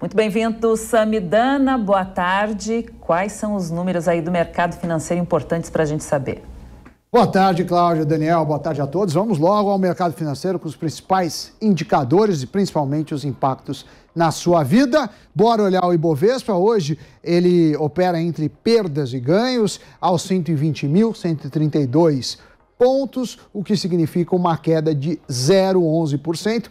Muito bem-vindo, Samidana. Boa tarde. Quais são os números aí do mercado financeiro importantes para a gente saber? Boa tarde, Cláudio, Daniel, boa tarde a todos. Vamos logo ao mercado financeiro com os principais indicadores e principalmente os impactos na sua vida. Bora olhar o Ibovespa. Hoje ele opera entre perdas e ganhos aos 120.132 pontos, o que significa uma queda de 0,11%.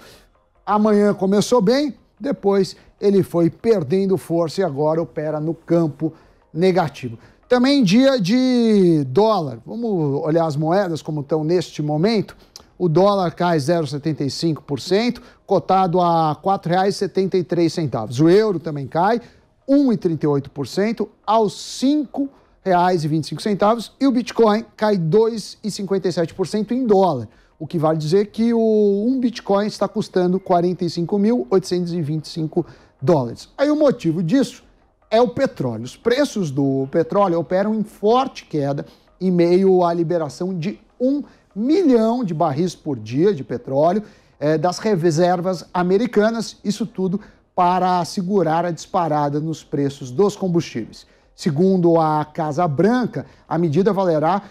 Amanhã começou bem, depois ele foi perdendo força e agora opera no campo negativo. Também dia de dólar. Vamos olhar as moedas como estão neste momento. O dólar cai 0,75%, cotado a R$ 4,73. O euro também cai 1,38% aos R$ 5,25 e o Bitcoin cai 2,57% em dólar o que vale dizer que o, um Bitcoin está custando 45.825 dólares. Aí o motivo disso é o petróleo. Os preços do petróleo operam em forte queda em meio à liberação de um milhão de barris por dia de petróleo é, das reservas americanas, isso tudo para assegurar a disparada nos preços dos combustíveis. Segundo a Casa Branca, a medida valerá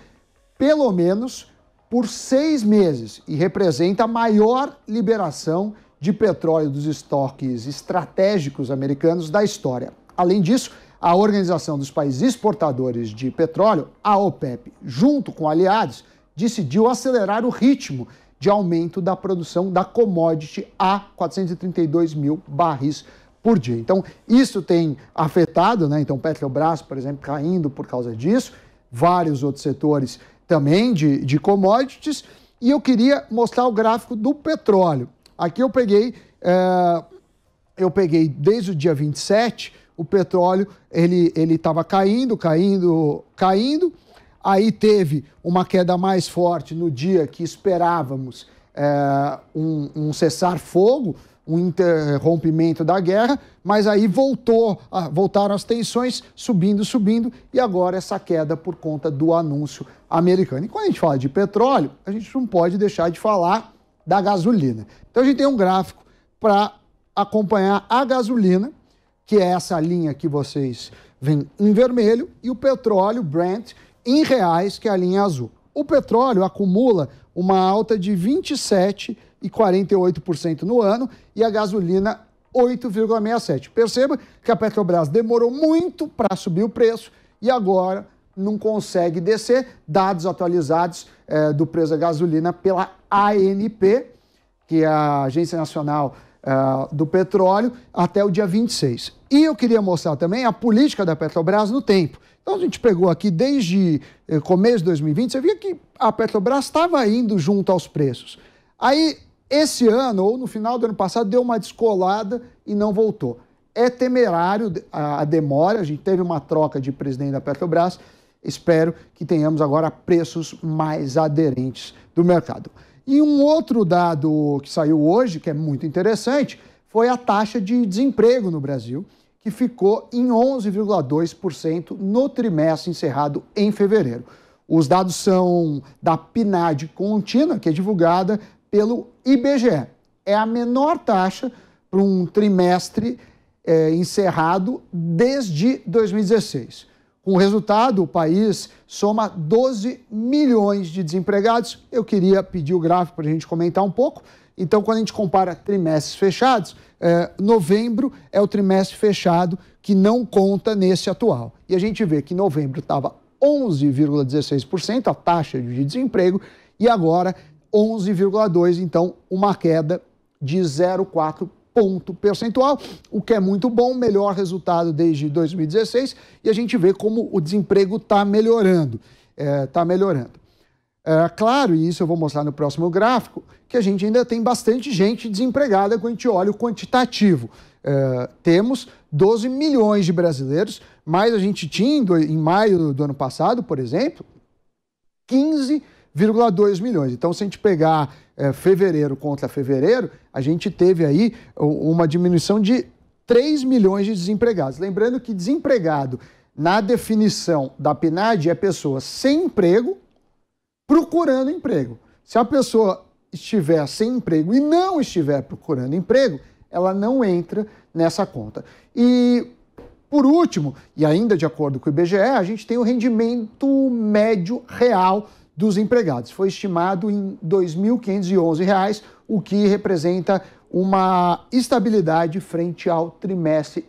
pelo menos por seis meses e representa a maior liberação de petróleo dos estoques estratégicos americanos da história. Além disso, a Organização dos Países Exportadores de Petróleo, a OPEP, junto com aliados, decidiu acelerar o ritmo de aumento da produção da commodity a 432 mil barris por dia. Então, isso tem afetado, né? Então, Petrobras, por exemplo, caindo por causa disso, vários outros setores também de, de commodities. E eu queria mostrar o gráfico do petróleo. Aqui eu peguei, é, eu peguei desde o dia 27, o petróleo ele estava caindo, caindo, caindo. Aí teve uma queda mais forte no dia que esperávamos é, um, um cessar-fogo, um interrompimento da guerra, mas aí voltou, voltaram as tensões, subindo, subindo, e agora essa queda por conta do anúncio americano. E quando a gente fala de petróleo, a gente não pode deixar de falar da gasolina. Então a gente tem um gráfico para acompanhar a gasolina, que é essa linha que vocês veem em vermelho, e o petróleo Brent em reais, que é a linha azul. O petróleo acumula uma alta de 27 e 48% no ano e a gasolina 8,67. Perceba que a Petrobras demorou muito para subir o preço e agora não consegue descer. Dados atualizados eh, do preço da gasolina pela ANP, que é a Agência Nacional eh, do Petróleo, até o dia 26. E eu queria mostrar também a política da Petrobras no tempo. Então a gente pegou aqui desde eh, começo de 2020, você via que a Petrobras estava indo junto aos preços. Aí esse ano, ou no final do ano passado, deu uma descolada e não voltou. É temerário a demora, a gente teve uma troca de presidente da Petrobras, espero que tenhamos agora preços mais aderentes do mercado. E um outro dado que saiu hoje, que é muito interessante, foi a taxa de desemprego no Brasil, que ficou em 11,2% no trimestre encerrado em fevereiro. Os dados são da PNAD contínua, que é divulgada pelo IBGE. É a menor taxa para um trimestre é, encerrado desde 2016. Com o resultado, o país soma 12 milhões de desempregados. Eu queria pedir o gráfico para a gente comentar um pouco. Então, quando a gente compara trimestres fechados, é, novembro é o trimestre fechado que não conta nesse atual. E a gente vê que novembro estava 11,16%, a taxa de desemprego, e agora 11,2, então uma queda de 0,4 ponto percentual, o que é muito bom, melhor resultado desde 2016, e a gente vê como o desemprego está melhorando, está é, tá melhorando. É, claro, e isso eu vou mostrar no próximo gráfico, que a gente ainda tem bastante gente desempregada quando a gente olha o quantitativo. É, temos 12 milhões de brasileiros, mas a gente tinha em maio do ano passado, por exemplo, 15 milhões 1,2 milhões. Então, se a gente pegar é, fevereiro contra fevereiro, a gente teve aí uma diminuição de 3 milhões de desempregados. Lembrando que desempregado, na definição da PNAD, é pessoa sem emprego procurando emprego. Se a pessoa estiver sem emprego e não estiver procurando emprego, ela não entra nessa conta. E por último, e ainda de acordo com o IBGE, a gente tem o rendimento médio real dos empregados. Foi estimado em R$ 2.511, o que representa uma estabilidade frente ao trimestre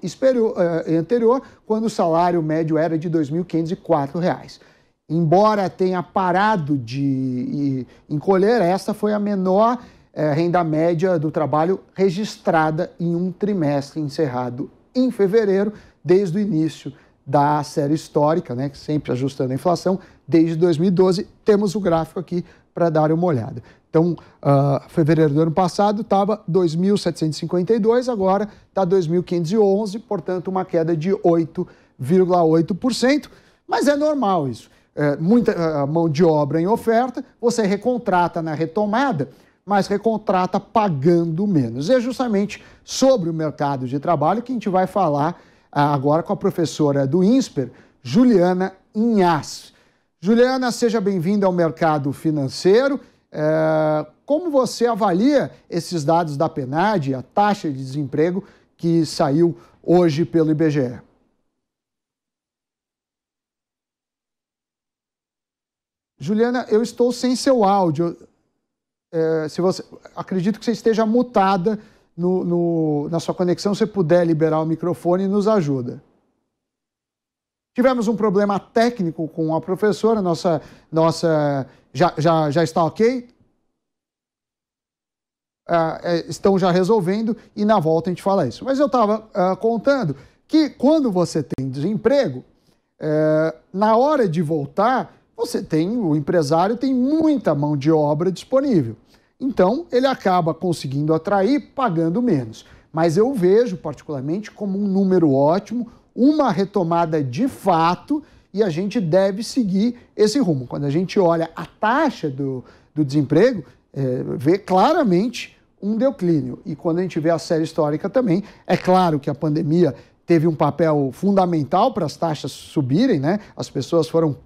eh, anterior, quando o salário médio era de R$ 2.504. Embora tenha parado de encolher, esta foi a menor eh, renda média do trabalho registrada em um trimestre encerrado em fevereiro, desde o início da série histórica, né, sempre ajustando a inflação, desde 2012. Temos o gráfico aqui para dar uma olhada. Então, uh, fevereiro do ano passado estava 2.752, agora está 2.511, portanto, uma queda de 8,8%. Mas é normal isso. É, muita uh, mão de obra em oferta, você recontrata na retomada, mas recontrata pagando menos. É justamente sobre o mercado de trabalho que a gente vai falar uh, agora com a professora do INSPER, Juliana Inhas. Juliana, seja bem-vinda ao mercado financeiro. É, como você avalia esses dados da PNAD, a taxa de desemprego que saiu hoje pelo IBGE? Juliana, eu estou sem seu áudio. É, se você, acredito que você esteja mutada no, no, na sua conexão. Se puder liberar o microfone, nos ajuda. Tivemos um problema técnico com a professora, nossa. nossa já, já, já está ok? Uh, estão já resolvendo e na volta a gente fala isso. Mas eu estava uh, ah, contando que quando você tem desemprego, uh, na hora de voltar, você tem, o empresário tem muita mão de obra disponível. Então, ele acaba conseguindo atrair pagando menos. Mas eu vejo, particularmente, como um número ótimo, uma retomada de fato e a gente deve seguir esse rumo. Quando a gente olha a taxa do, do desemprego, é, vê claramente um declínio. E quando a gente vê a série histórica também, é claro que a pandemia teve um papel fundamental para as taxas subirem, né? As pessoas foram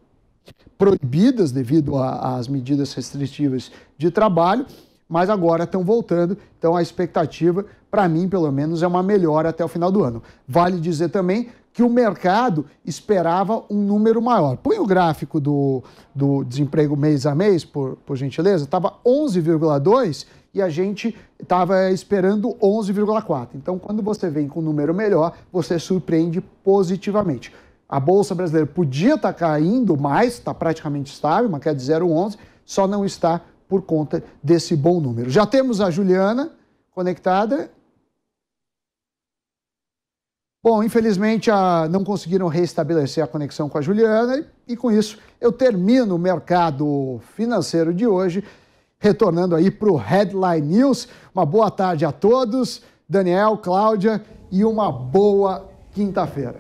proibidas devido às medidas restritivas de trabalho, mas agora estão voltando. Então a expectativa para mim, pelo menos, é uma melhora até o final do ano. Vale dizer também que o mercado esperava um número maior. Põe o gráfico do, do desemprego mês a mês, por, por gentileza, estava 11,2 e a gente estava esperando 11,4. Então, quando você vem com um número melhor, você surpreende positivamente. A Bolsa Brasileira podia estar tá caindo mais, está praticamente estável, uma queda de 0,11, só não está por conta desse bom número. Já temos a Juliana conectada. Bom, infelizmente a, não conseguiram reestabelecer a conexão com a Juliana e, e com isso eu termino o mercado financeiro de hoje, retornando aí para o Headline News. Uma boa tarde a todos, Daniel, Cláudia e uma boa quinta-feira.